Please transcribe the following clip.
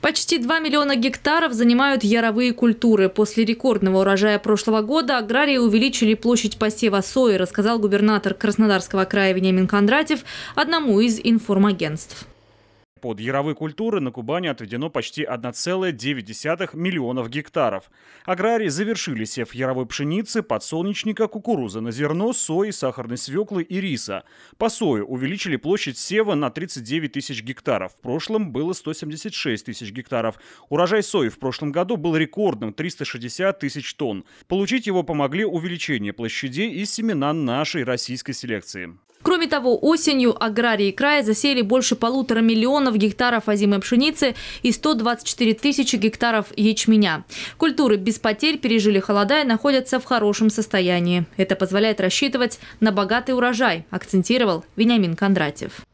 Почти 2 миллиона гектаров занимают яровые культуры. После рекордного урожая прошлого года аграрии увеличили площадь посева сои, рассказал губернатор Краснодарского края Вениамин Кондратьев одному из информагентств. Под яровые культуры на Кубани отведено почти 1,9 миллионов гектаров. Аграрии завершили сев яровой пшеницы, подсолнечника, кукурузы на зерно, сои, сахарной свеклы и риса. По сою увеличили площадь сева на 39 тысяч гектаров. В прошлом было 176 тысяч гектаров. Урожай сои в прошлом году был рекордным – 360 тысяч тонн. Получить его помогли увеличение площадей и семена нашей российской селекции. Кроме того, осенью аграрии края засеяли больше полутора миллионов гектаров озимой пшеницы и 124 тысячи гектаров ячменя. Культуры без потерь пережили холода и находятся в хорошем состоянии. Это позволяет рассчитывать на богатый урожай, акцентировал Вениамин Кондратьев.